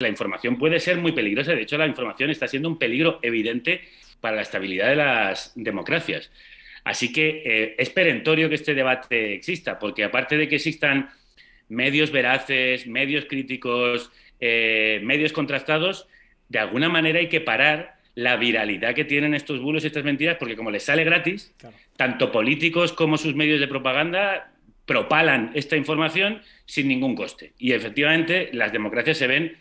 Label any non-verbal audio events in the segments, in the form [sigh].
la información puede ser muy peligrosa. De hecho, la información está siendo un peligro evidente para la estabilidad de las democracias. Así que eh, es perentorio que este debate exista, porque aparte de que existan medios veraces, medios críticos, eh, medios contrastados, de alguna manera hay que parar la viralidad que tienen estos bulos y estas mentiras, porque como les sale gratis, tanto políticos como sus medios de propaganda propalan esta información sin ningún coste. Y efectivamente las democracias se ven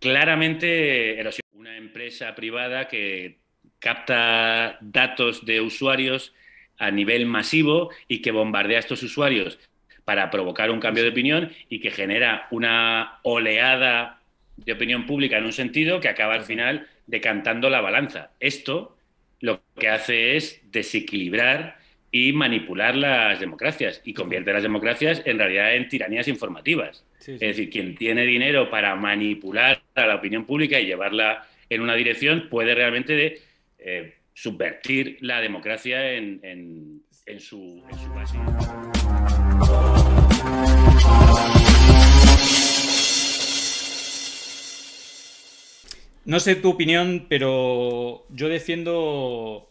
Claramente, era una empresa privada que capta datos de usuarios a nivel masivo y que bombardea a estos usuarios para provocar un cambio de opinión y que genera una oleada de opinión pública en un sentido que acaba al final decantando la balanza. Esto lo que hace es desequilibrar y manipular las democracias y convierte las democracias en realidad en tiranías informativas. Es decir, quien tiene dinero para manipular a la opinión pública y llevarla en una dirección puede realmente eh, subvertir la democracia en, su, en su base. No sé tu opinión, pero yo defiendo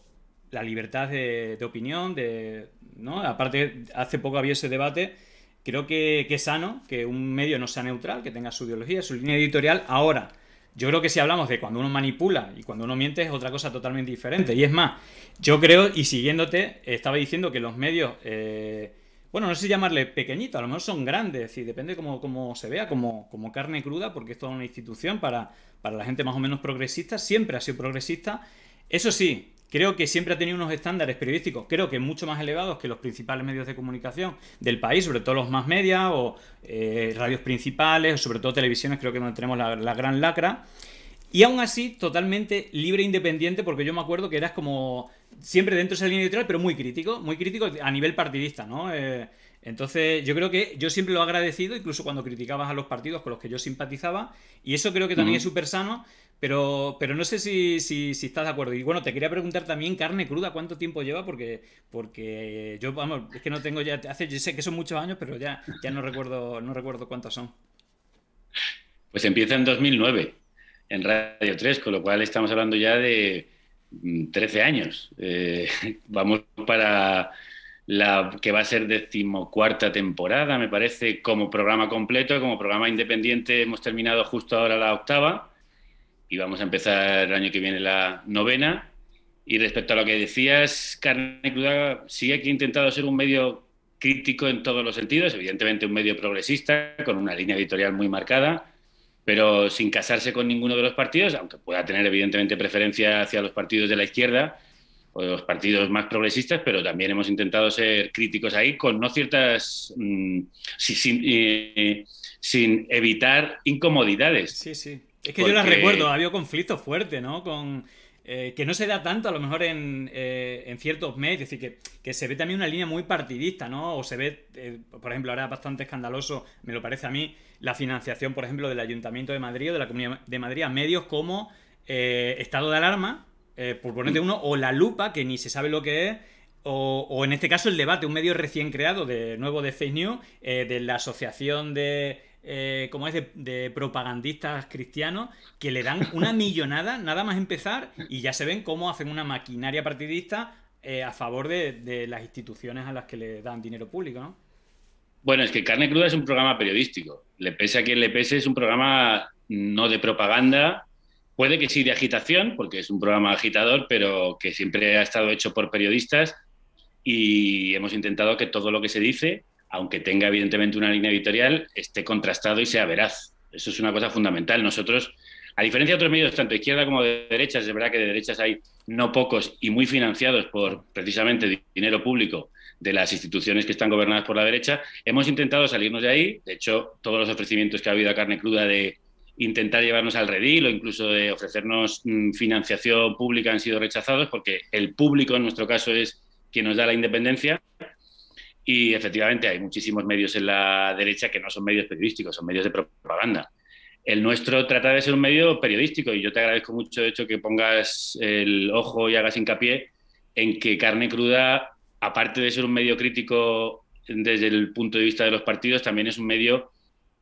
la libertad de, opinión, de, ¿no? Aparte, hace poco había ese debate. Creo que, es sano que un medio no sea neutral, que tenga su ideología, su línea editorial. Ahora, yo creo que si hablamos de cuando uno manipula y cuando uno miente es otra cosa totalmente diferente. Y es más, yo creo, y siguiéndote, estaba diciendo que los medios, eh, bueno, no sé llamarle pequeñito, a lo mejor son grandes, es depende cómo, se vea, como, como carne cruda, porque es toda una institución para, para la gente más o menos progresista, siempre ha sido progresista. Eso sí, Creo que siempre ha tenido unos estándares periodísticos, creo que mucho más elevados que los principales medios de comunicación del país, sobre todo los más medias o eh, radios principales, o sobre todo televisiones, creo que donde tenemos la, gran lacra. Y aún así, totalmente libre e independiente, porque yo me acuerdo que eras como siempre dentro de esa línea editorial, pero muy crítico, muy crítico a nivel partidista, ¿no? Eh, entonces, yo creo que yo siempre lo he agradecido, incluso cuando criticabas a los partidos con los que yo simpatizaba, y eso creo que también es súper sano, pero, pero no sé si, estás de acuerdo. Y bueno, te quería preguntar también, carne cruda, ¿cuánto tiempo lleva? Porque, porque yo, vamos, es que no tengo ya, hace, yo sé que son muchos años, pero ya, ya no, recuerdo, no recuerdo cuántos son. Pues empieza en 2009, en Radio 3, con lo cual estamos hablando ya de 13 mm, años. Eh, [laughs] vamos para la que va a ser decimocuarta temporada, me parece, como programa completo, como programa independiente. Hemos terminado justo ahora la octava y vamos a empezar el año que viene la novena. Y respecto a lo que decías, Carne Cruda sí aquí he intentado ser un medio crítico en todos los sentidos, evidentemente un medio progresista, con una línea editorial muy marcada, pero sin casarse con ninguno de los partidos, aunque pueda tener evidentemente preferencia hacia los partidos de la izquierda, los partidos más progresistas, pero también hemos intentado ser críticos ahí con no ciertas... Mm, sin, eh, sin, evitar incomodidades. Sí, sí. Es que yo las recuerdo, ha habido conflicto fuerte, ¿no? Con... Eh, que no se da tanto a lo mejor en, eh, ciertos medios, es decir, que, se ve también una línea muy partidista, ¿no? O se ve, por ejemplo, ahora bastante escandaloso, me lo parece a mí, la financiación, por ejemplo, del Ayuntamiento de Madrid o de la Comunidad de Madrid a medios como Estado de Alarma, eh, por pues ponerte uno, o La Lupa, que ni se sabe lo que es, o, en este caso el debate, un medio recién creado, de nuevo de Fake News, eh, de la Asociación de... Eh, como es de, propagandistas cristianos que le dan una [laughs] millonada nada más empezar y ya se ven cómo hacen una maquinaria partidista a favor de, de, las instituciones a las que le dan dinero público, ¿no? Bueno, es que Carne Cruda es un programa periodístico. Le pese a quien le pese, es un programa no de propaganda, puede que sí de agitación, porque es un programa agitador, pero que siempre ha estado hecho por periodistas y hemos intentado que todo lo que se dice, aunque tenga evidentemente una línea editorial, esté contrastado y sea veraz. Eso es una cosa fundamental. Nosotros, a diferencia de otros medios, tanto de izquierda como de derechas, es verdad que de derechas hay no pocos y muy financiados por precisamente dinero público de las instituciones que están gobernadas por la derecha, hemos intentado salirnos de ahí. De hecho, todos los ofrecimientos que ha habido a carne cruda de intentar llevarnos al redil o incluso de ofrecernos mm, financiación pública han sido rechazados porque el público en nuestro caso es quien nos da la independencia y efectivamente hay muchísimos medios en la derecha que no son medios periodísticos, son medios de propaganda. El nuestro trata de ser un medio periodístico y yo te agradezco mucho, de hecho, que pongas el ojo y hagas hincapié en que Carne Cruda, aparte de ser un medio crítico desde el punto de vista de los partidos, también es un medio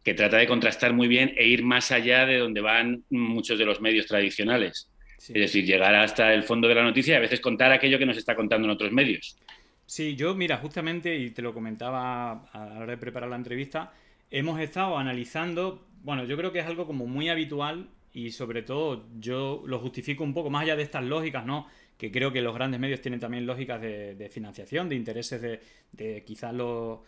que trata de contrastar muy bien e ir más allá de donde van muchos de los medios tradicionales. Es decir, llegar hasta el fondo de la noticia y a veces contar aquello que nos está contando en otros medios. Sí, yo, mira, justamente, y te lo comentaba a la hora de preparar la entrevista, hemos estado analizando, bueno, yo creo que es algo como muy habitual y sobre todo yo lo justifico un poco más allá de estas lógicas, ¿no? Que creo que los grandes medios tienen también lógicas de, financiación, de intereses de, quizás los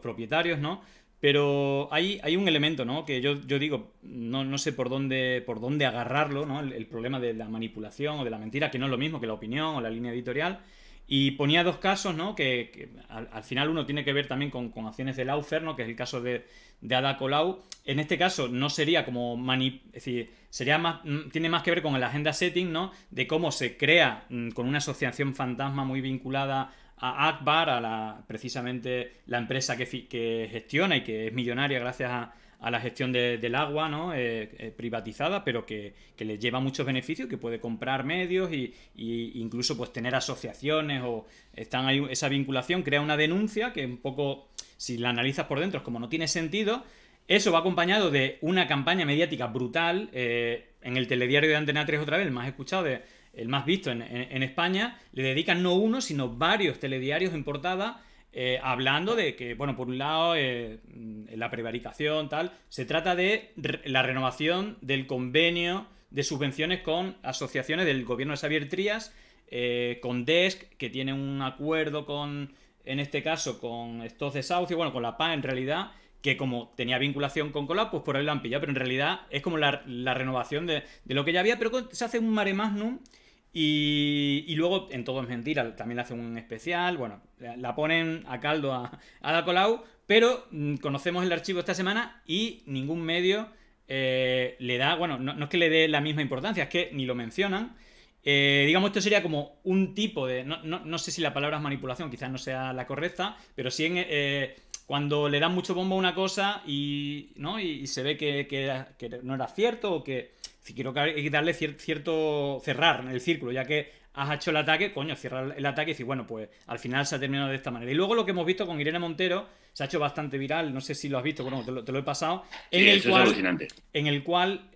propietarios, ¿no? Pero hay, hay un elemento, ¿no? Que yo, digo, no, sé por dónde, por dónde agarrarlo, ¿no? El, problema de la manipulación o de la mentira, que no es lo mismo que la opinión o la línea editorial. Y ponía dos casos, ¿no? Que, al, final uno tiene que ver también con, acciones de Laufer, ¿no? Que es el caso de, de Ada Colau. En este caso no sería como Es decir, sería más, mm, tiene más que ver con el agenda setting, ¿no? De cómo se crea mm, con una asociación fantasma muy vinculada a Akbar, a la, precisamente la empresa que, gestiona y que es millonaria gracias a, la gestión de, del agua ¿no? Eh, eh, privatizada, pero que, que le lleva muchos beneficios, que puede comprar medios e incluso pues, tener asociaciones o están ahí esa vinculación, crea una denuncia que un poco, si la analizas por dentro, es como no tiene sentido. Eso va acompañado de una campaña mediática brutal eh, en el telediario de Antena 3 otra vez, más escuchado de el más visto en, España, le dedican no uno, sino varios telediarios en portada eh, hablando de que, bueno, por un lado, eh, la prevaricación, tal, se trata de la renovación del convenio de subvenciones con asociaciones del gobierno de Xavier Trías, eh, con DESC, que tiene un acuerdo con, en este caso, con estos desahucios, bueno, con la PA en realidad, que como tenía vinculación con Colau, pues por ahí la han pillado, pero en realidad es como la, renovación de, lo que ya había, pero se hace un mare magnum y, y luego, en todo es mentira, también le hacen un especial, bueno, la ponen a caldo a, a la Colau, pero mm, conocemos el archivo esta semana y ningún medio eh, le da, bueno, no, es que le dé la misma importancia, es que ni lo mencionan. Eh, digamos, esto sería como un tipo de, no, sé si la palabra es manipulación, quizás no sea la correcta, pero sí en... Eh, cuando le dan mucho bombo a una cosa y, y, se ve que, no era cierto o que si quiero darle cierto cerrar el círculo, ya que has hecho el ataque, coño, cierra el ataque y decir, bueno, pues al final se ha terminado de esta manera. Y luego lo que hemos visto con Irene Montero, se ha hecho bastante viral, no sé si lo has visto, bueno, te lo, he pasado, en, el cual, en eh, el cual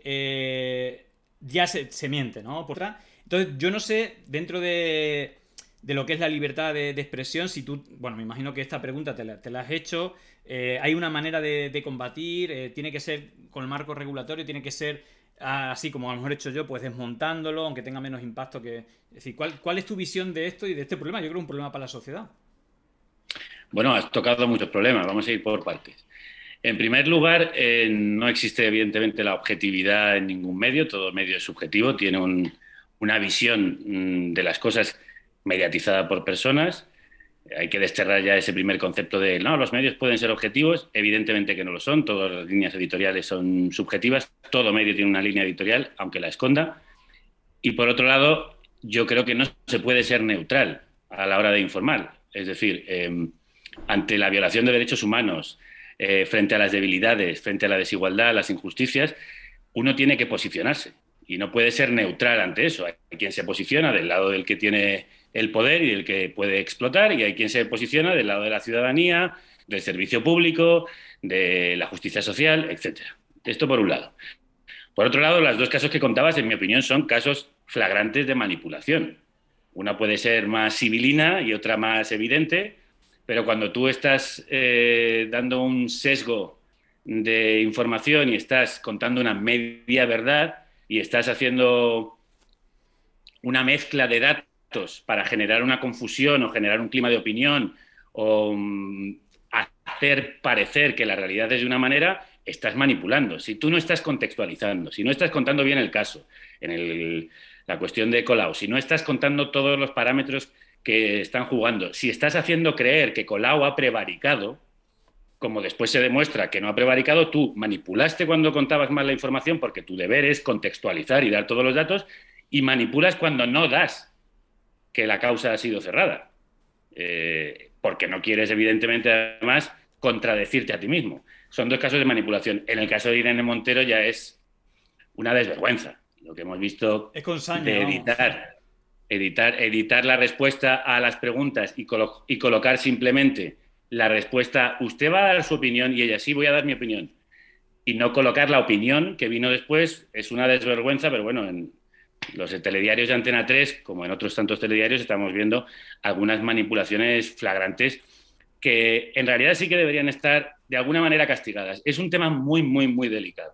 ya se, miente, ¿no? entonces, yo no sé, dentro de de lo que es la libertad de, expresión, si tú, bueno, me imagino que esta pregunta te la, has hecho, eh, hay una manera de, combatir, eh, tiene que ser con el marco regulatorio, tiene que ser ah, así como a lo mejor he hecho yo, pues desmontándolo, aunque tenga menos impacto que... Es decir, ¿cuál, ¿cuál es tu visión de esto y de este problema? Yo creo que es un problema para la sociedad. Bueno, has tocado muchos problemas, vamos a ir por partes. En primer lugar, eh, no existe evidentemente la objetividad en ningún medio, todo medio es subjetivo, tiene una visión mm, de las cosas mediatizada por personas. Hay que desterrar ya ese primer concepto de, no, los medios pueden ser objetivos, evidentemente que no lo son, todas las líneas editoriales son subjetivas, todo medio tiene una línea editorial, aunque la esconda. Y por otro lado, yo creo que no se puede ser neutral a la hora de informar. Es decir, em, ante la violación de derechos humanos, eh, frente a las debilidades, frente a la desigualdad, las injusticias, uno tiene que posicionarse y no puede ser neutral ante eso. Hay quien se posiciona del lado del que tiene el poder y el que puede explotar, y hay quien se posiciona del lado de la ciudadanía, del servicio público, de la justicia social, etc. Esto por un lado. Por otro lado, los dos casos que contabas, en mi opinión, son casos flagrantes de manipulación. Una puede ser más civilina y otra más evidente, pero cuando tú estás eh, dando un sesgo de información y estás contando una media verdad y estás haciendo una mezcla de datos, para generar una confusión o generar un clima de opinión o mm, hacer parecer que la realidad es de una manera, estás manipulando. Si tú no estás contextualizando, si no estás contando bien el caso, en la cuestión de Colao, si no estás contando todos los parámetros que están jugando, si estás haciendo creer que Colao ha prevaricado, como después se demuestra que no ha prevaricado, tú manipulaste cuando contabas mal la información porque tu deber es contextualizar y dar todos los datos y manipulas cuando no das que la causa ha sido cerrada. Eh, porque no quieres, evidentemente, además, contradecirte a ti mismo. Son dos casos de manipulación. En el caso de Irene Montero ya es una desvergüenza. Lo que hemos visto de editar, editar, editar, la respuesta a las preguntas y, y colocar simplemente la respuesta, usted va a dar su opinión y ella sí voy a dar mi opinión. Y no colocar la opinión que vino después es una desvergüenza, pero bueno, en, los telediarios de Antena 3, como en otros tantos telediarios, estamos viendo algunas manipulaciones flagrantes que en realidad sí que deberían estar de alguna manera castigadas. Es un tema muy, muy, muy delicado.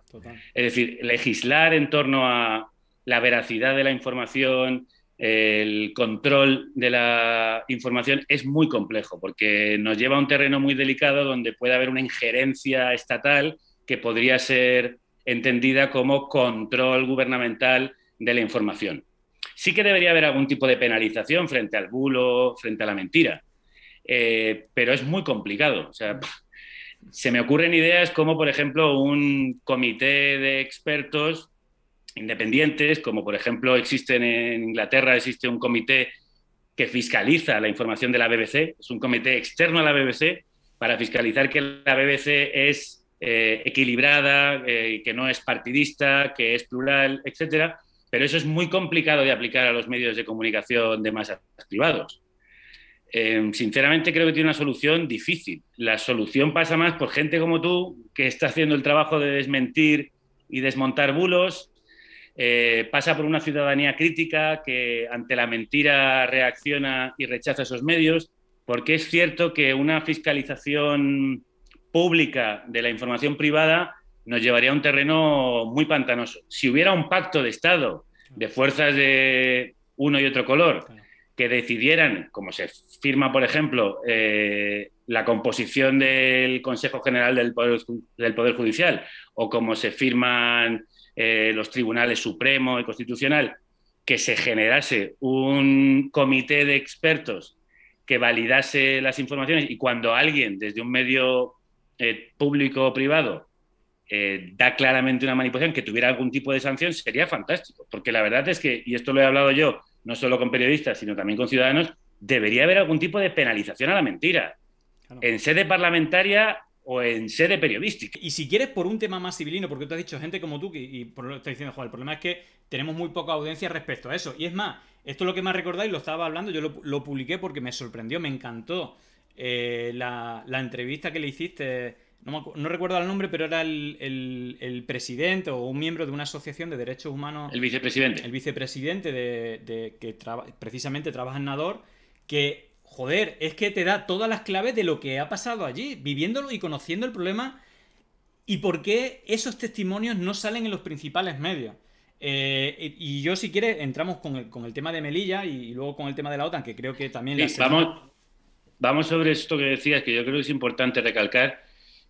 Es decir, legislar en torno a la veracidad de la información, el control de la información es muy complejo porque nos lleva a un terreno muy delicado donde puede haber una injerencia estatal que podría ser entendida como control gubernamental de la información. Sí que debería haber algún tipo de penalización frente al bulo, frente a la mentira, eh, pero es muy complicado. O sea, se me ocurren ideas como, por ejemplo, un comité de expertos independientes, como por ejemplo existen en Inglaterra, existe un comité que fiscaliza la información de la BBC, es un comité externo a la BBC para fiscalizar que la BBC es eh, equilibrada, eh, que no es partidista, que es plural, etc., pero eso es muy complicado de aplicar a los medios de comunicación de más privados. Em, sinceramente creo que tiene una solución difícil. La solución pasa más por gente como tú, que está haciendo el trabajo de desmentir y desmontar bulos, eh, pasa por una ciudadanía crítica que ante la mentira reacciona y rechaza esos medios, porque es cierto que una fiscalización pública de la información privada nos llevaría a un terreno muy pantanoso. Si hubiera un pacto de Estado de fuerzas de uno y otro color que decidieran, como se firma, por ejemplo, eh, la composición del Consejo General del Poder, Judicial o como se firman eh, los tribunales supremo y constitucional, que se generase un comité de expertos que validase las informaciones y cuando alguien desde un medio eh, público o privado eh, da claramente una manipulación, que tuviera algún tipo de sanción, sería fantástico. Porque la verdad es que, y esto lo he hablado yo, no solo con periodistas, sino también con ciudadanos, debería haber algún tipo de penalización a la mentira. En sede parlamentaria o en sede periodística. Y si quieres, por un tema más civilino, porque tú has dicho gente como tú, y por lo que está diciendo Juan, el problema es que tenemos muy poca audiencia respecto a eso. Y es más, esto es lo que más y lo estaba hablando, yo lo, publiqué porque me sorprendió, me encantó eh, la entrevista que le hiciste no, recuerdo el nombre, pero era el, presidente o un miembro de una asociación de derechos humanos. El vicepresidente. El vicepresidente de, que precisamente trabaja en Nador, que, joder, es que te da todas las claves de lo que ha pasado allí, viviéndolo y conociendo el problema y por qué esos testimonios no salen en los principales medios. Eh, y yo, si quieres, entramos con el, con el tema de Melilla y, luego con el tema de la OTAN, que creo que también... vamos, vamos sobre esto que decías, que yo creo que es importante recalcar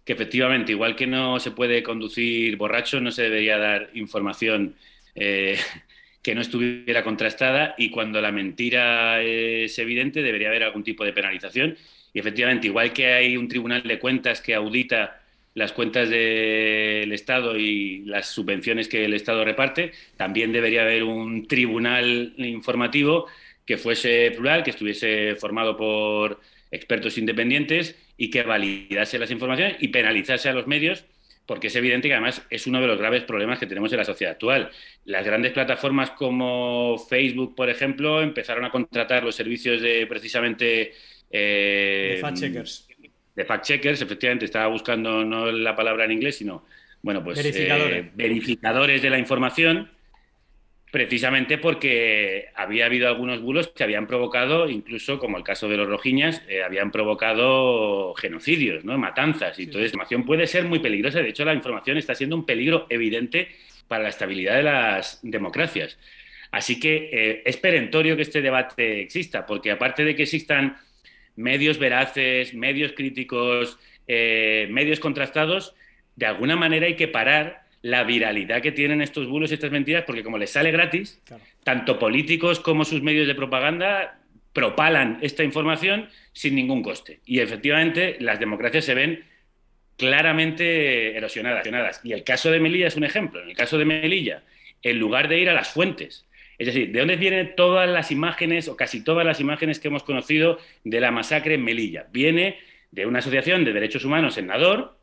que efectivamente, igual que no se puede conducir borracho, no se debería dar información eh, [laughs] que no estuviera contrastada y cuando la mentira es evidente debería haber algún tipo de penalización. Y efectivamente, igual que hay un tribunal de cuentas que audita las cuentas del Estado y las subvenciones que el Estado reparte, también debería haber un tribunal informativo que fuese plural, que estuviese formado por expertos independientes y que validase las informaciones y penalizarse a los medios, porque es evidente que además es uno de los graves problemas que tenemos en la sociedad actual. Las grandes plataformas como Facebook, por ejemplo, empezaron a contratar los servicios de precisamente... Eh, de fact-checkers. De fact-checkers, efectivamente, estaba buscando no la palabra en inglés, sino, bueno, pues... Verificadores. Eh, verificadores de la información precisamente porque había habido algunos bulos que habían provocado, incluso como el caso de los rojiñas, eh, habían provocado genocidios, ¿no? matanzas. Y toda información puede ser muy peligrosa. De hecho, la información está siendo un peligro evidente para la estabilidad de las democracias. Así que eh, es perentorio que este debate exista, porque aparte de que existan medios veraces, medios críticos, eh, medios contrastados, de alguna manera hay que parar la viralidad que tienen estos bulos y estas mentiras, porque como les sale gratis, tanto políticos como sus medios de propaganda propalan esta información sin ningún coste. Y efectivamente las democracias se ven claramente erosionadas. erosionadas. Y el caso de Melilla es un ejemplo. En el caso de Melilla, en lugar de ir a las fuentes, es decir, ¿de dónde vienen todas las imágenes o casi todas las imágenes que hemos conocido de la masacre en Melilla? Viene de una asociación de derechos humanos en Nador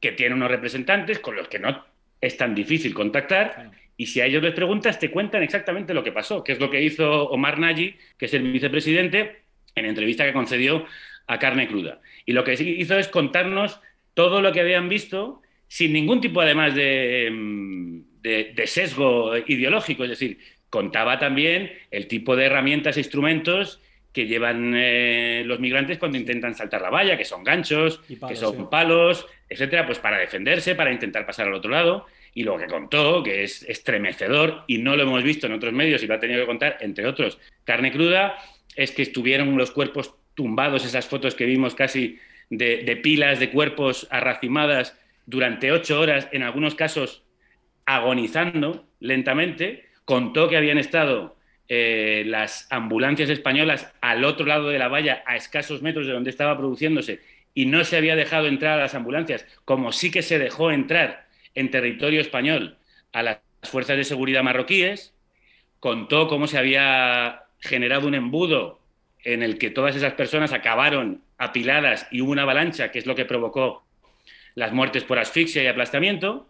que tiene unos representantes con los que no es tan difícil contactar. Y si a ellos les preguntas, te cuentan exactamente lo que pasó, que es lo que hizo Omar Nagy, que es el vicepresidente, en entrevista que concedió a Carne Cruda. Y lo que hizo es contarnos todo lo que habían visto, sin ningún tipo además mm, de, de sesgo ideológico, es decir, contaba también el tipo de herramientas e instrumentos que llevan eh, los migrantes cuando intentan saltar la valla, que son ganchos, que son palos, etcétera, pues para defenderse, para intentar pasar al otro lado. Y lo que contó, que es estremecedor y no lo hemos visto en otros medios y lo ha tenido que contar, entre otros, carne cruda, es que estuvieron los cuerpos tumbados, esas fotos que vimos casi de pilas de cuerpos arracimadas durante ocho horas, en algunos casos agonizando lentamente. Contó que habían estado eh, las ambulancias españolas al otro lado de la valla, a escasos metros de donde estaba produciéndose, y no se había dejado entrar a las ambulancias, como sí que se dejó entrar en territorio español a las fuerzas de seguridad marroquíes, contó cómo se había generado un embudo en el que todas esas personas acabaron apiladas y hubo una avalancha, que es lo que provocó las muertes por asfixia y aplastamiento,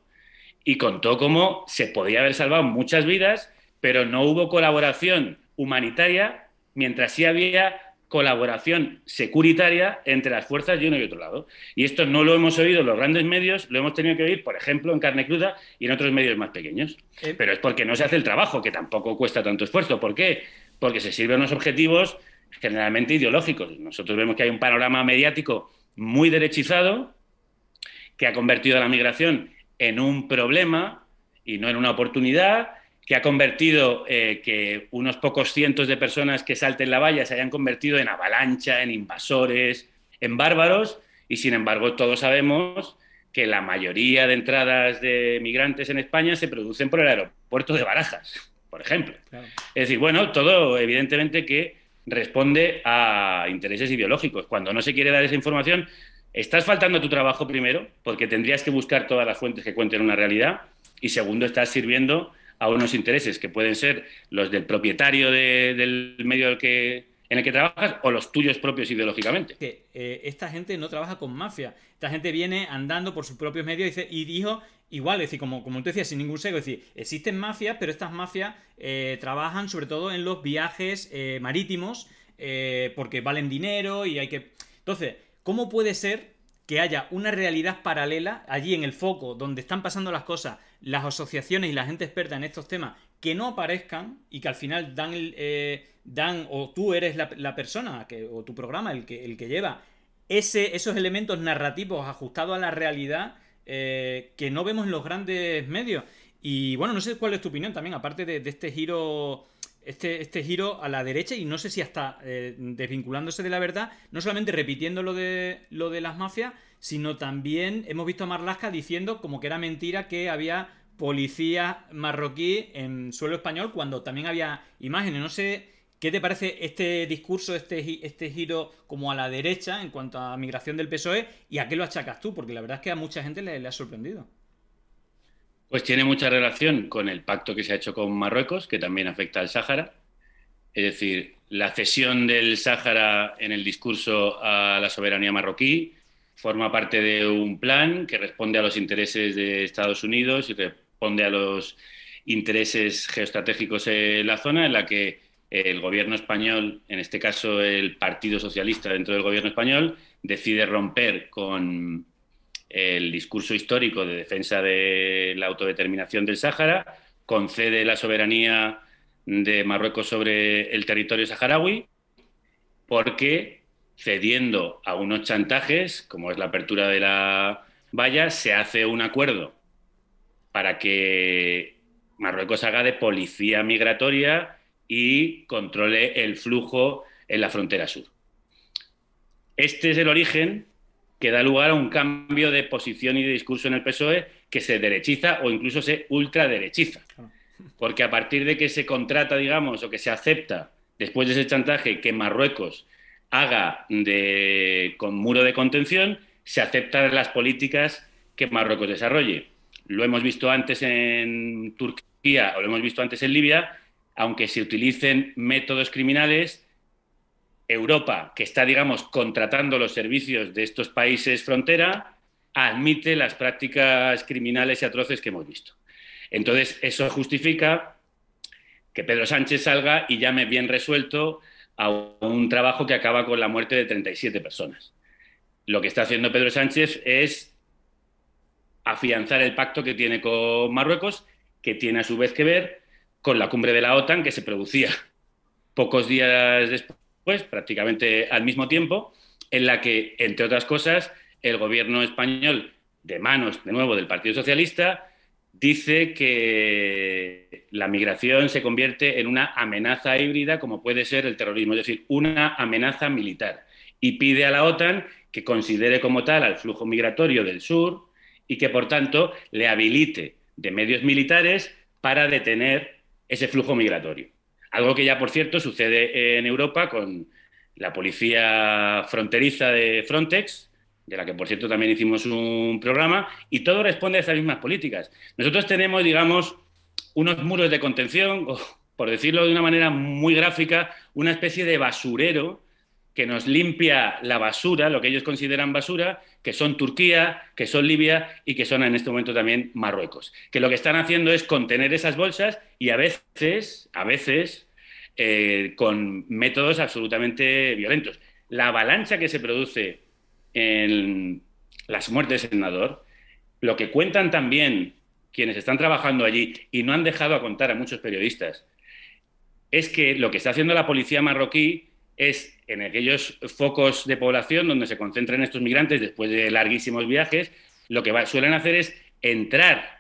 y contó cómo se podía haber salvado muchas vidas pero no hubo colaboración humanitaria mientras sí había colaboración securitaria entre las fuerzas de uno y otro lado. Y esto no lo hemos oído en los grandes medios, lo hemos tenido que oír, por ejemplo, en Carne Cruda y en otros medios más pequeños. Eh, pero es porque no se hace el trabajo, que tampoco cuesta tanto esfuerzo. ¿Por qué? Porque se sirven unos objetivos generalmente ideológicos. Nosotros vemos que hay un panorama mediático muy derechizado que ha convertido a la migración en un problema y no en una oportunidad que ha convertido eh, que unos pocos cientos de personas que salten la valla se hayan convertido en avalancha, en invasores, en bárbaros, y sin embargo todos sabemos que la mayoría de entradas de migrantes en España se producen por el aeropuerto de Barajas, por ejemplo. Es decir, bueno, todo evidentemente que responde a intereses ideológicos. Cuando no se quiere dar esa información, estás faltando a tu trabajo primero, porque tendrías que buscar todas las fuentes que cuenten una realidad, y segundo, estás sirviendo a unos intereses que pueden ser los del propietario del medio en el que trabajas o los tuyos propios ideológicamente. Que, eh, esta gente no trabaja con mafia. Esta gente viene andando por sus propios medios y, y dijo igual, es decir, como, como tú decías, sin ningún sego, es decir, existen mafias, pero estas mafias eh, trabajan sobre todo en los viajes eh, marítimos porque valen dinero y hay que... Entonces, ¿cómo puede ser que haya una realidad paralela allí en el foco donde están pasando las cosas, las asociaciones y la gente experta en estos temas que no aparezcan y que al final dan, eh, dan o tú eres la, persona que, o tu programa el que, el que lleva ese, esos elementos narrativos ajustados a la realidad eh, que no vemos en los grandes medios. Y bueno, no sé cuál es tu opinión también, aparte de este giro este, este, giro a la derecha y no sé si hasta eh, desvinculándose de la verdad, no solamente repitiendo lo de, lo de las mafias, sino también hemos visto a Marlaska diciendo como que era mentira que había policía marroquí en suelo español cuando también había imágenes. No sé qué te parece este discurso, este, este giro como a la derecha en cuanto a migración del PSOE y a qué lo achacas tú, porque la verdad es que a mucha gente le ha sorprendido. Pues tiene mucha relación con el pacto que se ha hecho con Marruecos, que también afecta al Sáhara. Es decir, la cesión del Sáhara en el discurso a la soberanía marroquí forma parte de un plan que responde a los intereses de Estados Unidos y responde a los intereses geoestratégicos en la zona, en la que eh, el gobierno español, en este caso el Partido Socialista dentro del gobierno español, decide romper con, el discurso histórico de defensa de la autodeterminación del Sáhara, concede la soberanía de Marruecos sobre el territorio saharaui, porque cediendo a unos chantajes, como es la apertura de la valla, se hace un acuerdo para que Marruecos haga de policía migratoria y controle el flujo en la frontera sur. Este es el origen que da lugar a un cambio de posición y de discurso en el PSOE que se derechiza o incluso se ultraderechiza. Porque a partir de que se contrata, digamos, o que se acepta, después de ese chantaje, que Marruecos haga de, con muro de contención, se aceptan las políticas que Marruecos desarrolle. Lo hemos visto antes en Turquía o lo hemos visto antes en Libia, aunque se utilicen métodos criminales, Europa, que está, digamos, contratando los servicios de estos países frontera, admite las prácticas criminales y atroces que hemos visto. Entonces, eso justifica que Pedro Sánchez salga y llame bien resuelto a un trabajo que acaba con la muerte de 37 personas. Lo que está haciendo Pedro Sánchez es afianzar el pacto que tiene con Marruecos, que tiene a su vez que ver con la cumbre de la OTAN que se producía pocos días después prácticamente al mismo tiempo, en la que, entre otras cosas, el gobierno español, de manos de nuevo del Partido Socialista, dice que la migración se convierte en una amenaza híbrida como puede ser el terrorismo, es decir, una amenaza militar, y pide a la OTAN que considere como tal al flujo migratorio del sur y que, por tanto, le habilite de medios militares para detener ese flujo migratorio. Algo que ya, por cierto, sucede en Europa con la policía fronteriza de Frontex, de la que, por cierto, también hicimos un programa, y todo responde a esas mismas políticas. Nosotros tenemos, digamos, unos muros de contención, o, por decirlo de una manera muy gráfica, una especie de basurero que nos limpia la basura, lo que ellos consideran basura, que son Turquía, que son Libia y que son en este momento también Marruecos. Que lo que están haciendo es contener esas bolsas y a veces, a veces, eh, con métodos absolutamente violentos. La avalancha que se produce en las muertes del senador, lo que cuentan también quienes están trabajando allí y no han dejado a contar a muchos periodistas, es que lo que está haciendo la policía marroquí es en aquellos focos de población donde se concentran estos migrantes después de larguísimos viajes, lo que suelen hacer es entrar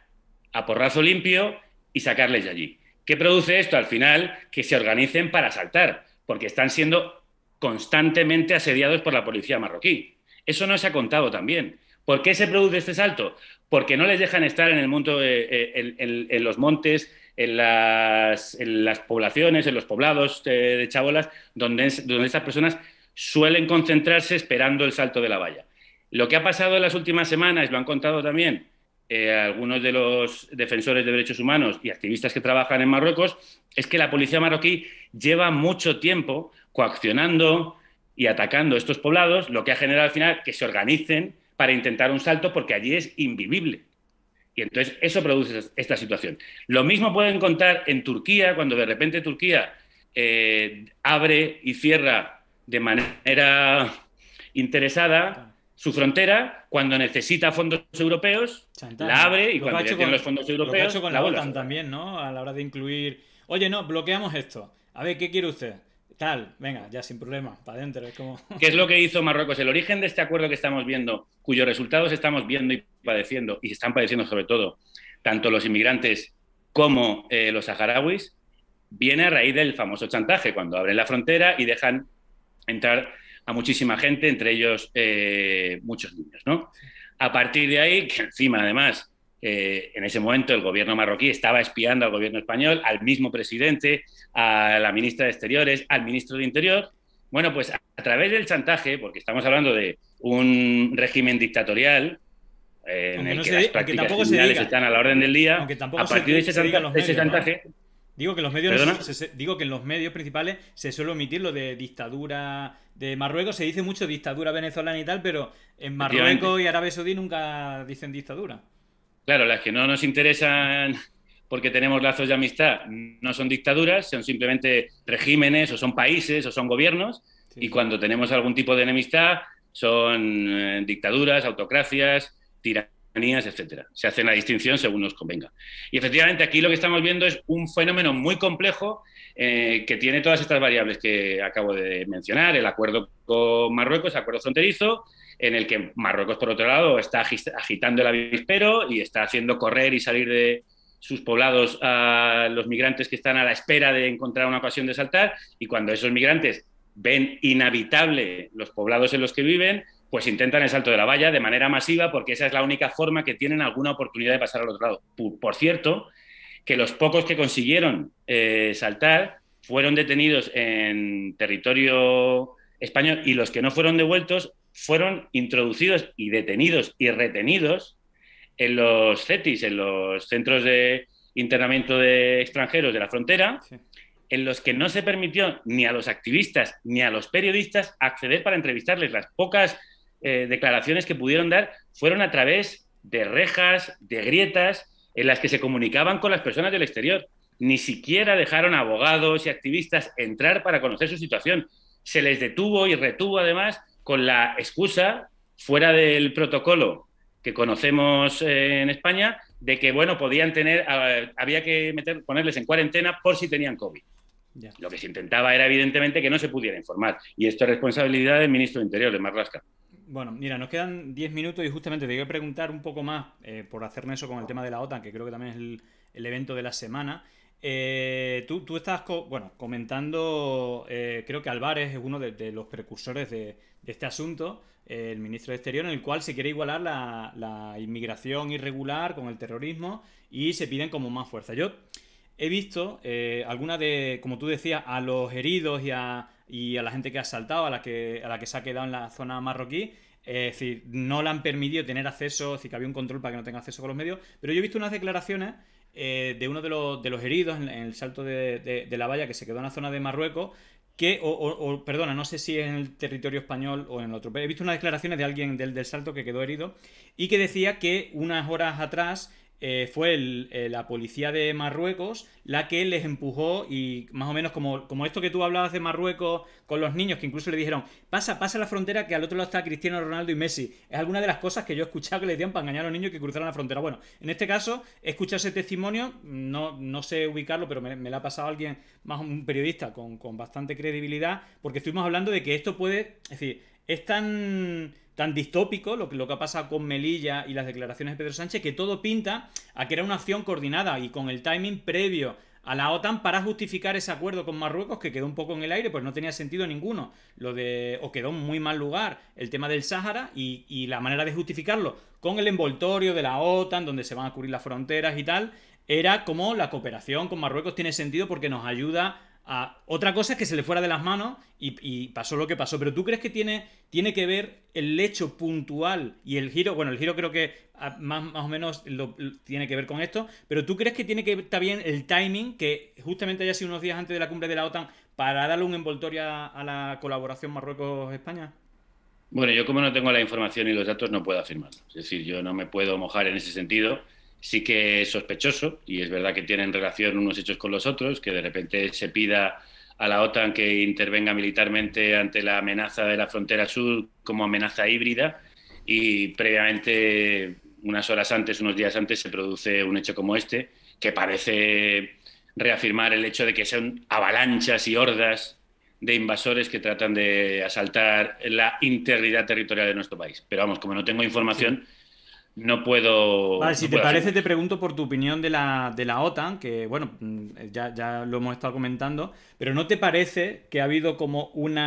a porrazo limpio y sacarles de allí. ¿Qué produce esto? Al final, que se organicen para saltar porque están siendo constantemente asediados por la policía marroquí. Eso no se ha contado también. ¿Por qué se produce este salto? Porque no les dejan estar en, el mundo eh, eh, en los montes en las, poblaciones, en los poblados eh, de chabolas, donde, donde estas personas suelen concentrarse esperando el salto de la valla. Lo que ha pasado en las últimas semanas, lo han contado también eh, algunos de los defensores de derechos humanos y activistas que trabajan en Marruecos, es que la policía marroquí lleva mucho tiempo coaccionando y atacando estos poblados, lo que ha generado al final que se organicen para intentar un salto porque allí es invivible. Y entonces eso produce esta situación. Lo mismo pueden contar en Turquía, cuando de repente Turquía eh, abre y cierra de manera interesada su frontera, cuando necesita fondos europeos, la abre y cuando ya los fondos europeos. Lo con la, también, ¿no? A la hora de incluir. Oye, no, bloqueamos esto. A ver, ¿qué quiere usted? Tal, venga, ya sin problema, para adentro. ¿Qué es lo que hizo Marruecos? El origen de este acuerdo que estamos viendo, cuyos resultados estamos viendo y padeciendo, y están padeciendo sobre todo tanto los inmigrantes como eh, los saharauis, viene a raíz del famoso chantaje, cuando abren la frontera y dejan entrar a muchísima gente, entre ellos eh, muchos niños. ¿no? A partir de ahí, que encima además eh, en ese momento el gobierno marroquí estaba espiando al gobierno español, al mismo presidente, a la ministra de Exteriores, al ministro de Interior. Bueno, pues a, través del chantaje, porque estamos hablando de un régimen dictatorial eh, en el que se, las prácticas están a la orden del día, a partir de ese, chantaje, Digo que, los medios digo que en los medios principales se suele omitir lo de dictadura de Marruecos, se dice mucho dictadura venezolana y tal, pero en Marruecos y Arabia Saudí nunca dicen dictadura. Claro, las que no nos interesan porque tenemos lazos de amistad no son dictaduras, son simplemente regímenes o son países o son gobiernos. Y cuando tenemos algún tipo de enemistad son eh, dictaduras, autocracias, tiranías, etcétera. Se hace la distinción según nos convenga. Y efectivamente aquí lo que estamos viendo es un fenómeno muy complejo eh, que tiene todas estas variables que acabo de mencionar, el acuerdo con Marruecos, el acuerdo fronterizo, en el que Marruecos, por otro lado, está agitando el avispero y está haciendo correr y salir de sus poblados a los migrantes que están a la espera de encontrar una ocasión de saltar, y cuando esos migrantes ven inhabitable los poblados en los que viven, pues intentan el salto de la valla de manera masiva porque esa es la única forma que tienen alguna oportunidad de pasar al otro lado. Por, cierto, que los pocos que consiguieron eh, saltar fueron detenidos en territorio español y los que no fueron devueltos fueron introducidos y detenidos y retenidos en los CETIS, en los centros de internamiento de extranjeros de la frontera, en los que no se permitió ni a los activistas ni a los periodistas acceder para entrevistarles. Las pocas eh, declaraciones que pudieron dar fueron a través de rejas, de grietas, en las que se comunicaban con las personas del exterior. Ni siquiera dejaron a abogados y activistas entrar para conocer su situación. Se les detuvo y retuvo además con la excusa, fuera del protocolo que conocemos eh, en España, de que bueno, podían tener, había que meter, ponerles en cuarentena por si tenían COVID. Lo que se intentaba era, evidentemente, que no se pudiera informar. Y esto es responsabilidad del ministro de Interior, de Marrasca. Bueno, mira, nos quedan 10 minutos y justamente te a preguntar un poco más eh, por hacerme eso con el tema de la OTAN, que creo que también es el, evento de la semana. Eh, tú, estás bueno, comentando, eh, creo que Álvarez es uno de, los precursores de, este asunto, el ministro de Exterior, en el cual se quiere igualar la, inmigración irregular con el terrorismo y se piden como más fuerza. Yo he visto alguna de, como tú decías, a los heridos y a, y a la gente que ha saltado, a la que, a la que se ha quedado en la zona marroquí. Eh, es decir, no le han permitido tener acceso, es decir, que había un control para que no tenga acceso con los medios. Pero yo he visto unas declaraciones eh, de uno de los, de los heridos en, el salto de, la valla que se quedó en la zona de Marruecos que, o, perdona, no sé si es en el territorio español o en el otro, pero he visto unas declaraciones de alguien del, del, salto que quedó herido y que decía que unas horas atrás eh, fue eh, la policía de Marruecos la que les empujó y más o menos como, como esto que tú hablabas de Marruecos con los niños, que incluso le dijeron, pasa, pasa la frontera que al otro lado está Cristiano Ronaldo y Messi. Es alguna de las cosas que yo he escuchado que le dieron para engañar a los niños que cruzaron la frontera. Bueno, en este caso he escuchado ese testimonio, no, no sé ubicarlo, pero me, me ha pasado alguien, más un periodista con, con bastante credibilidad, porque estuvimos hablando de que esto puede, es decir, es tan tan distópico, lo que, lo que ha pasado con Melilla y las declaraciones de Pedro Sánchez, que todo pinta a que era una acción coordinada y con el timing previo a la OTAN para justificar ese acuerdo con Marruecos que quedó un poco en el aire, pues no tenía sentido ninguno. Lo de. o quedó en muy mal lugar el tema del Sáhara y, y la manera de justificarlo con el envoltorio de la OTAN, donde se van a cubrir las fronteras y tal, era como la cooperación con Marruecos tiene sentido porque nos ayuda otra cosa es que se le fuera de las manos y, pasó lo que pasó. Pero ¿tú crees que tiene, tiene que ver el hecho puntual y el giro? Bueno, el giro creo que más, o menos tiene que ver con esto. Pero ¿tú crees que tiene que ver bien el timing que justamente haya sido unos días antes de la cumbre de la OTAN para darle un envoltorio a, a la colaboración Marruecos-España? Bueno, yo como no tengo la información y los datos no puedo afirmarlo. Es decir, yo no me puedo mojar en ese sentido sí que es sospechoso y es verdad que tienen relación unos hechos con los otros, que de repente se pida a la OTAN que intervenga militarmente ante la amenaza de la frontera sur como amenaza híbrida y previamente, unas horas antes, unos días antes, se produce un hecho como este, que parece reafirmar el hecho de que son avalanchas y hordas de invasores que tratan de asaltar la integridad territorial de nuestro país. Pero vamos, como no tengo información, no puedo. Vale, si te parece, te pregunto por tu opinión de la, de la OTAN, que bueno, mm, ya, lo hemos estado comentando, pero ¿no te parece que ha habido como un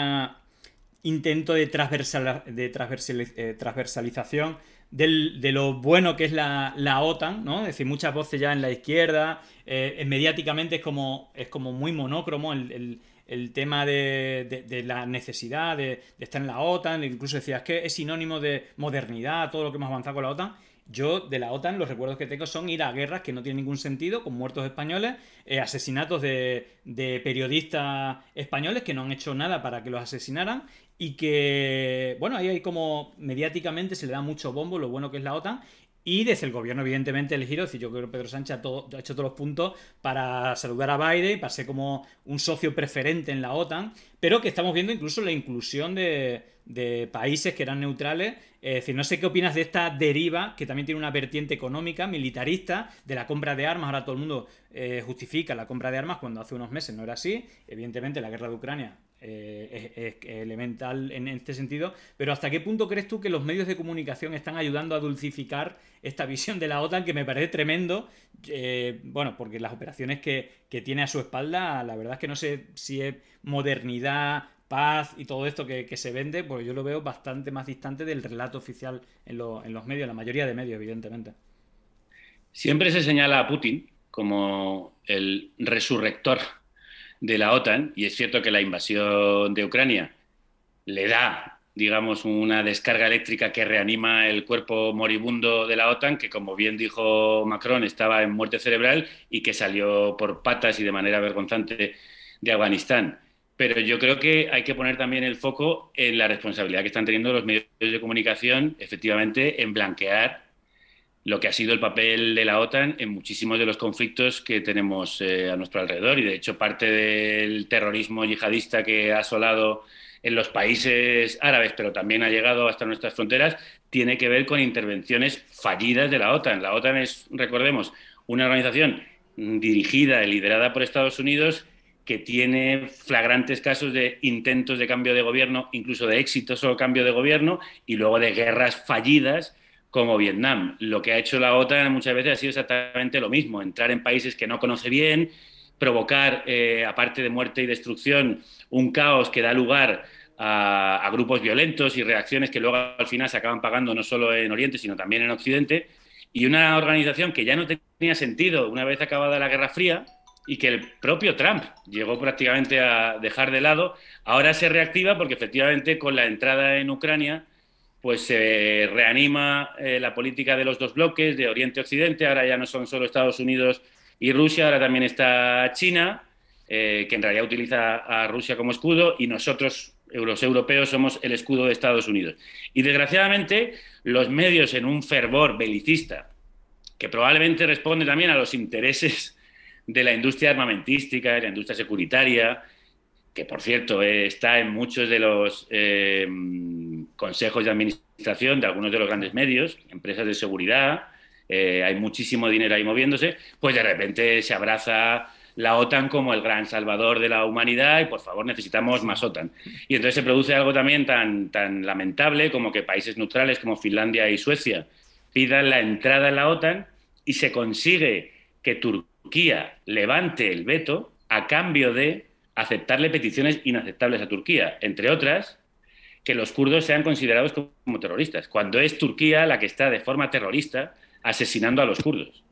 intento de, transversal, de eh, transversalización de lo bueno que es la, OTAN, ¿no? Es decir, muchas voces ya en la izquierda, eh, mediáticamente es como, es como muy monócromo el, el tema de, de, la necesidad de, estar en la OTAN, incluso decías que es sinónimo de modernidad, todo lo que hemos avanzado con la OTAN. Yo de la OTAN los recuerdos que tengo son ir a guerras que no tienen ningún sentido, con muertos españoles, eh, asesinatos de, de periodistas españoles que no han hecho nada para que los asesinaran y que, bueno, ahí hay como mediáticamente se le da mucho bombo lo bueno que es la OTAN y desde el gobierno, evidentemente, elegido, es yo creo que Pedro Sánchez ha, hecho todos los puntos para saludar a Biden, para ser como un socio preferente en la OTAN, pero que estamos viendo incluso la inclusión de, países que eran neutrales. Es decir, no sé qué opinas de esta deriva, que también tiene una vertiente económica, militarista, de la compra de armas. Ahora todo el mundo eh, justifica la compra de armas cuando hace unos meses no era así. Evidentemente, la guerra de Ucrania eh, es, elemental en este sentido, pero ¿hasta qué punto crees tú que los medios de comunicación están ayudando a dulcificar esta visión de la OTAN que me parece tremendo? Eh, bueno, porque las operaciones que, tiene a su espalda, la verdad es que no sé si es modernidad, paz y todo esto que, se vende, porque yo lo veo bastante más distante del relato oficial en, los medios, la mayoría de medios, evidentemente. Siempre se señala a Putin como el resurrector de la OTAN, y es cierto que la invasión de Ucrania le da, digamos, una descarga eléctrica que reanima el cuerpo moribundo de la OTAN, que como bien dijo Macron, estaba en muerte cerebral y que salió por patas y de manera vergonzante de Afganistán. Pero yo creo que hay que poner también el foco en la responsabilidad que están teniendo los medios de comunicación, efectivamente, en blanquear lo que ha sido el papel de la OTAN en muchísimos de los conflictos que tenemos eh, a nuestro alrededor. Y de hecho, parte del terrorismo yihadista que ha asolado en los países árabes, pero también ha llegado hasta nuestras fronteras, tiene que ver con intervenciones fallidas de la OTAN. La OTAN es, recordemos, una organización dirigida y liderada por Estados Unidos que tiene flagrantes casos de intentos de cambio de gobierno, incluso de exitoso cambio de gobierno, y luego de guerras fallidas como Vietnam. Lo que ha hecho la OTAN muchas veces ha sido exactamente lo mismo, entrar en países que no conoce bien, provocar, eh, aparte de muerte y destrucción, un caos que da lugar a, a, grupos violentos y reacciones que luego al final se acaban pagando no solo en Oriente, sino también en Occidente. Y una organización que ya no tenía sentido una vez acabada la Guerra Fría y que el propio Trump llegó prácticamente a dejar de lado, ahora se reactiva porque efectivamente con la entrada en Ucrania pues se reanima eh, la política de los dos bloques, de Oriente-Occidente, ahora ya no son solo Estados Unidos y Rusia, ahora también está China, eh, que en realidad utiliza a Rusia como escudo, y nosotros, los europeos, somos el escudo de Estados Unidos. Y desgraciadamente, los medios en un fervor belicista, que probablemente responde también a los intereses de la industria armamentística, de la industria securitaria, que por cierto eh, está en muchos de los eh, consejos de administración de algunos de los grandes medios, empresas de seguridad, eh, hay muchísimo dinero ahí moviéndose, pues de repente se abraza la OTAN como el gran salvador de la humanidad y por favor necesitamos más OTAN. Y entonces se produce algo también tan, tan lamentable como que países neutrales como Finlandia y Suecia pidan la entrada en la OTAN y se consigue que Turquía levante el veto a cambio de aceptarle peticiones inaceptables a Turquía, entre otras, que los kurdos sean considerados como terroristas, cuando es Turquía la que está de forma terrorista asesinando a los kurdos.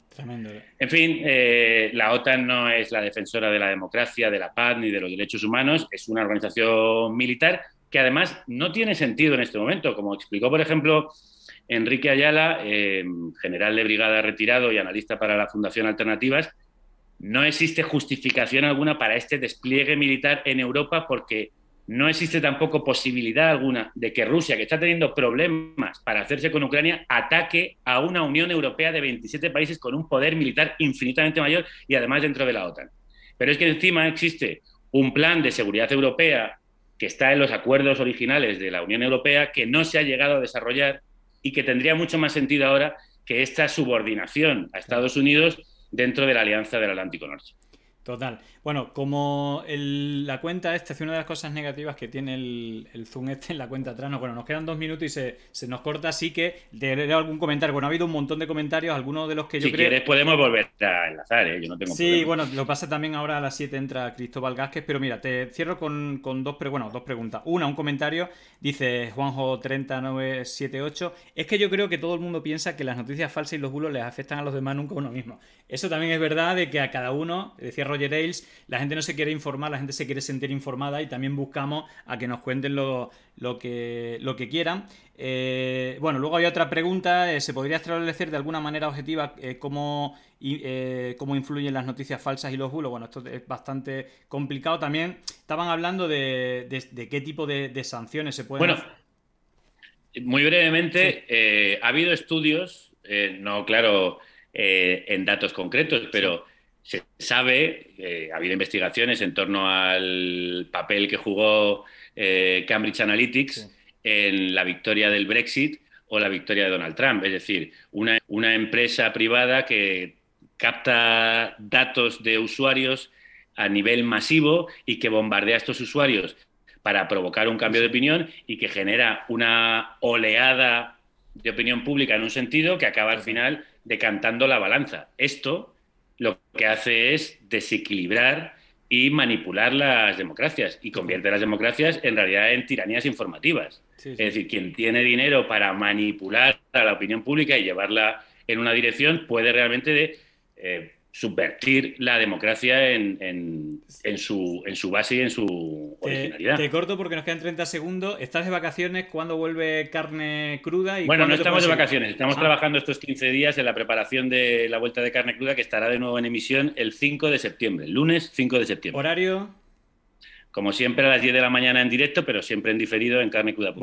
En fin, eh, la OTAN no es la defensora de la democracia, de la paz ni de los derechos humanos, es una organización militar que además no tiene sentido en este momento. Como explicó, por ejemplo, Enrique Ayala, eh, general de brigada retirado y analista para la Fundación Alternativas, no existe justificación alguna para este despliegue militar en Europa porque no existe tampoco posibilidad alguna de que Rusia, que está teniendo problemas para hacerse con Ucrania, ataque a una Unión Europea de 27 países con un poder militar infinitamente mayor y además dentro de la OTAN. Pero es que encima existe un plan de seguridad europea que está en los acuerdos originales de la Unión Europea que no se ha llegado a desarrollar y que tendría mucho más sentido ahora que esta subordinación a Estados Unidos dentro de la Alianza del Atlántico Norte. Total. Bueno, como la cuenta esta es una de las cosas negativas que tiene el, zoom este en la cuenta atrás, no, bueno, nos quedan dos minutos y se, nos corta, así que te algún comentario. Bueno, ha habido un montón de comentarios, algunos de los que yo creo... Si quieres podemos volver a enlazar, ¿eh? yo no tengo Sí, bueno, lo pasa también ahora a las 7 entra Cristóbal Gázquez, pero mira, te cierro con, dos, dos preguntas. Una, un comentario, dice juanjo 3978 es que yo creo que todo el mundo piensa que las noticias falsas y los bulos les afectan a los demás nunca a uno mismo. Eso también es verdad de que a cada uno, decía Roger, la gente no se quiere informar, la gente se quiere sentir informada y también buscamos a que nos cuenten lo, que, quieran. Eh, bueno, luego había otra pregunta, eh, ¿se podría establecer de alguna manera objetiva eh, cómo, influyen las noticias falsas y los bulos? Bueno, esto es bastante complicado. También estaban hablando de, qué tipo de, sanciones se pueden... Bueno, muy brevemente, ha habido estudios, no claro en datos concretos, pero se sabe, eh, ha habido investigaciones en torno al papel que jugó eh, Cambridge Analytics en la victoria del Brexit o la victoria de Donald Trump. Es decir, una, una empresa privada que capta datos de usuarios a nivel masivo y que bombardea a estos usuarios para provocar un cambio de opinión y que genera una oleada de opinión pública en un sentido que acaba al final decantando la balanza. Esto lo que hace es desequilibrar y manipular las democracias y convierte las democracias en realidad en tiranías informativas. Es decir, quien tiene dinero para manipular a la opinión pública y llevarla en una dirección puede realmente eh, subvertir la democracia en, su, en su base y en su originalidad. Te, corto porque nos quedan 30 segundos. ¿Estás de vacaciones? ¿Cuándo vuelve carne cruda? bueno, no estamos de vacaciones. Estamos ah. trabajando estos 15 días en la preparación de la vuelta de carne cruda que estará de nuevo en emisión el 5 de septiembre, lunes 5 de septiembre. ¿Horario? Como siempre a las 10 de la mañana en directo, pero siempre en diferido en carne cruda.